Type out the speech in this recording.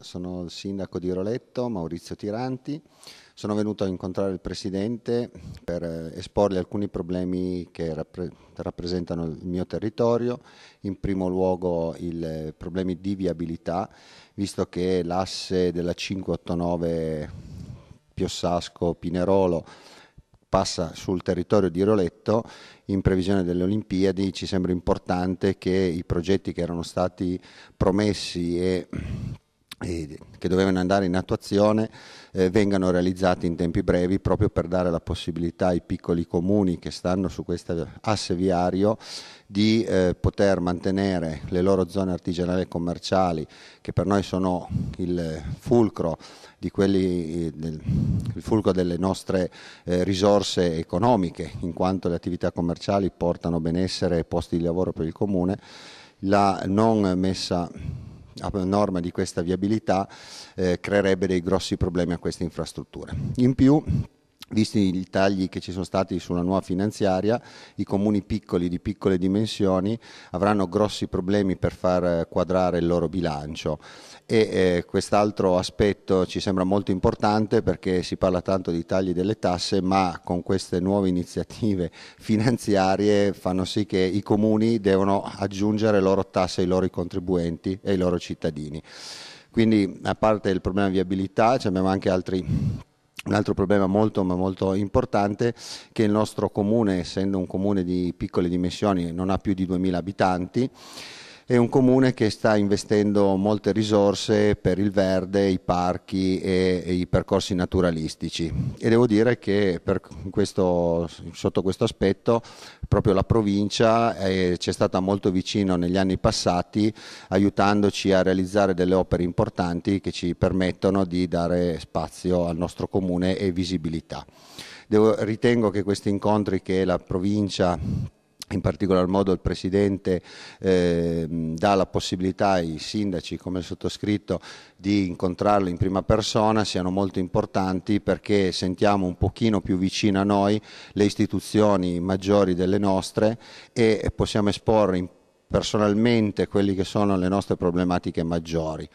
sono il sindaco di Roletto, Maurizio Tiranti. Sono venuto a incontrare il presidente per eh, esporgli alcuni problemi che rappre rappresentano il mio territorio, in primo luogo i eh, problemi di viabilità, visto che l'asse della 589 Piossasco-Pinerolo passa sul territorio di Roletto, in previsione delle Olimpiadi ci sembra importante che i progetti che erano stati promessi e che dovevano andare in attuazione eh, vengano realizzati in tempi brevi proprio per dare la possibilità ai piccoli comuni che stanno su questo asse viario di eh, poter mantenere le loro zone artigianali e commerciali che per noi sono il fulcro, quelli, eh, del, il fulcro delle nostre eh, risorse economiche in quanto le attività commerciali portano benessere e posti di lavoro per il comune la non messa a norma di questa viabilità eh, creerebbe dei grossi problemi a queste infrastrutture. In più Visti i tagli che ci sono stati sulla nuova finanziaria, i comuni piccoli di piccole dimensioni avranno grossi problemi per far eh, quadrare il loro bilancio e eh, quest'altro aspetto ci sembra molto importante perché si parla tanto di tagli delle tasse ma con queste nuove iniziative finanziarie fanno sì che i comuni devono aggiungere loro tasse ai loro contribuenti e ai loro cittadini. Quindi a parte il problema di viabilità abbiamo anche altri problemi. Un altro problema molto, ma molto importante è che il nostro comune, essendo un comune di piccole dimensioni, non ha più di 2.000 abitanti, è un comune che sta investendo molte risorse per il verde, i parchi e, e i percorsi naturalistici e devo dire che questo, sotto questo aspetto proprio la provincia eh, ci è stata molto vicino negli anni passati aiutandoci a realizzare delle opere importanti che ci permettono di dare spazio al nostro comune e visibilità. Devo, ritengo che questi incontri che la provincia in particolar modo il Presidente eh, dà la possibilità ai sindaci come il sottoscritto di incontrarlo in prima persona siano molto importanti perché sentiamo un pochino più vicino a noi le istituzioni maggiori delle nostre e possiamo esporre personalmente quelle che sono le nostre problematiche maggiori.